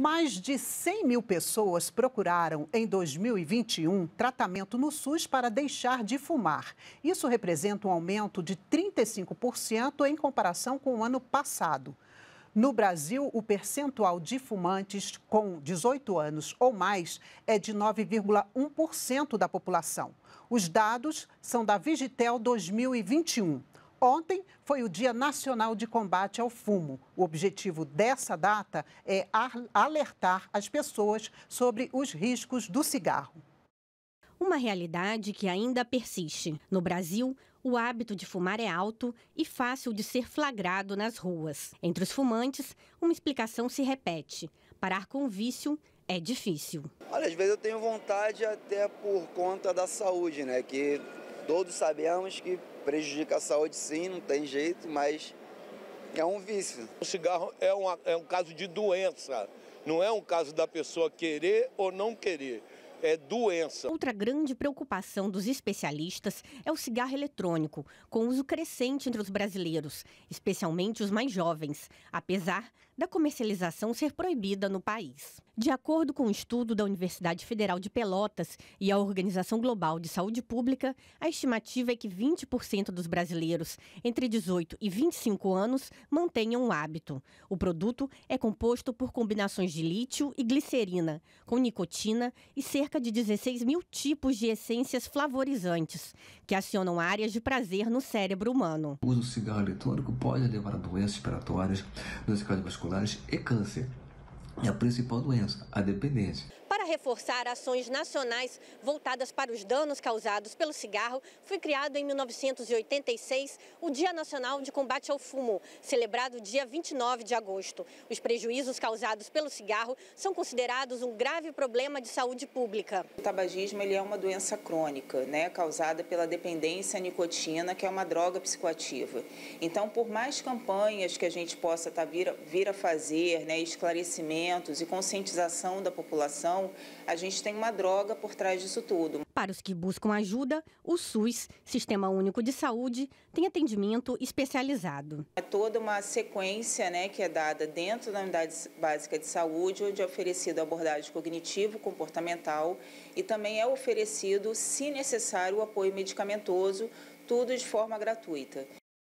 Mais de 100 mil pessoas procuraram em 2021 tratamento no SUS para deixar de fumar. Isso representa um aumento de 35% em comparação com o ano passado. No Brasil, o percentual de fumantes com 18 anos ou mais é de 9,1% da população. Os dados são da Vigitel 2021. Ontem foi o Dia Nacional de Combate ao Fumo. O objetivo dessa data é alertar as pessoas sobre os riscos do cigarro. Uma realidade que ainda persiste. No Brasil, o hábito de fumar é alto e fácil de ser flagrado nas ruas. Entre os fumantes, uma explicação se repete: parar com o vício é difícil. Olha, às vezes eu tenho vontade até por conta da saúde, né? Que Todos sabemos que prejudica a saúde, sim, não tem jeito, mas é um vício. O cigarro é, uma, é um caso de doença, não é um caso da pessoa querer ou não querer é doença. Outra grande preocupação dos especialistas é o cigarro eletrônico, com uso crescente entre os brasileiros, especialmente os mais jovens, apesar da comercialização ser proibida no país. De acordo com um estudo da Universidade Federal de Pelotas e a Organização Global de Saúde Pública, a estimativa é que 20% dos brasileiros entre 18 e 25 anos mantenham o hábito. O produto é composto por combinações de lítio e glicerina, com nicotina e cerca de 16 mil tipos de essências flavorizantes, que acionam áreas de prazer no cérebro humano. O uso do cigarro eletrônico pode levar a doenças respiratórias, doenças cardiovasculares cardiovasculares e câncer. é a principal doença, a dependência reforçar ações nacionais voltadas para os danos causados pelo cigarro, foi criado em 1986 o Dia Nacional de Combate ao Fumo, celebrado dia 29 de agosto. Os prejuízos causados pelo cigarro são considerados um grave problema de saúde pública. O tabagismo ele é uma doença crônica, né, causada pela dependência à nicotina, que é uma droga psicoativa. Então, por mais campanhas que a gente possa tá vir, vir a fazer, né, esclarecimentos e conscientização da população, a gente tem uma droga por trás disso tudo. Para os que buscam ajuda, o SUS, Sistema Único de Saúde, tem atendimento especializado. É toda uma sequência né, que é dada dentro da unidade básica de saúde, onde é oferecido abordagem cognitivo-comportamental e também é oferecido, se necessário, o apoio medicamentoso, tudo de forma gratuita.